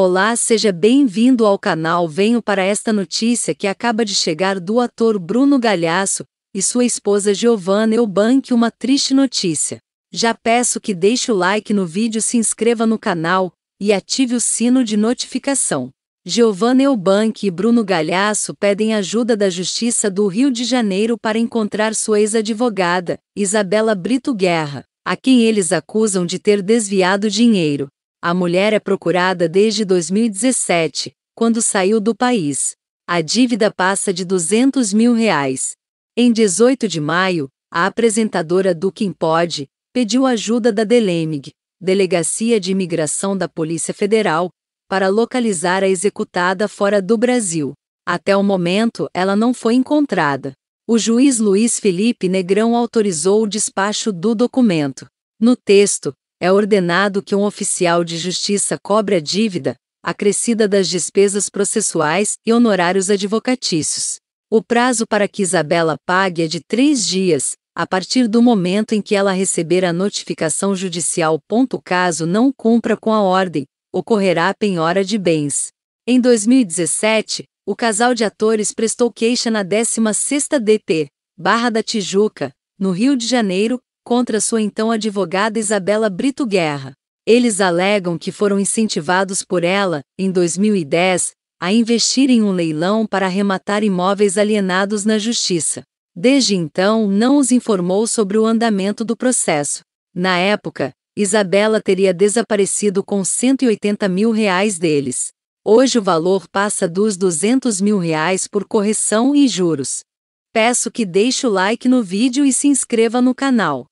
Olá, seja bem-vindo ao canal. Venho para esta notícia que acaba de chegar do ator Bruno Galhaço e sua esposa Giovanna Eubank, uma triste notícia. Já peço que deixe o like no vídeo, se inscreva no canal e ative o sino de notificação. Giovanna Eubank e Bruno Galhaço pedem ajuda da Justiça do Rio de Janeiro para encontrar sua ex-advogada, Isabela Brito Guerra, a quem eles acusam de ter desviado dinheiro a mulher é procurada desde 2017, quando saiu do país. A dívida passa de 200 mil reais. Em 18 de maio, a apresentadora do Quem Pode pediu ajuda da DELEMIG, Delegacia de Imigração da Polícia Federal, para localizar a executada fora do Brasil. Até o momento, ela não foi encontrada. O juiz Luiz Felipe Negrão autorizou o despacho do documento. No texto, é ordenado que um oficial de justiça cobre a dívida, acrescida das despesas processuais e honorários advocatícios. O prazo para que Isabela pague é de três dias, a partir do momento em que ela receber a notificação judicial. Caso não cumpra com a ordem, ocorrerá a penhora de bens. Em 2017, o casal de atores prestou queixa na 16ª DP, Barra da Tijuca, no Rio de Janeiro, contra sua então advogada Isabela Brito Guerra. Eles alegam que foram incentivados por ela, em 2010, a investir em um leilão para arrematar imóveis alienados na justiça. Desde então, não os informou sobre o andamento do processo. Na época, Isabela teria desaparecido com 180 mil reais deles. Hoje o valor passa dos 200 mil reais por correção e juros. Peço que deixe o like no vídeo e se inscreva no canal.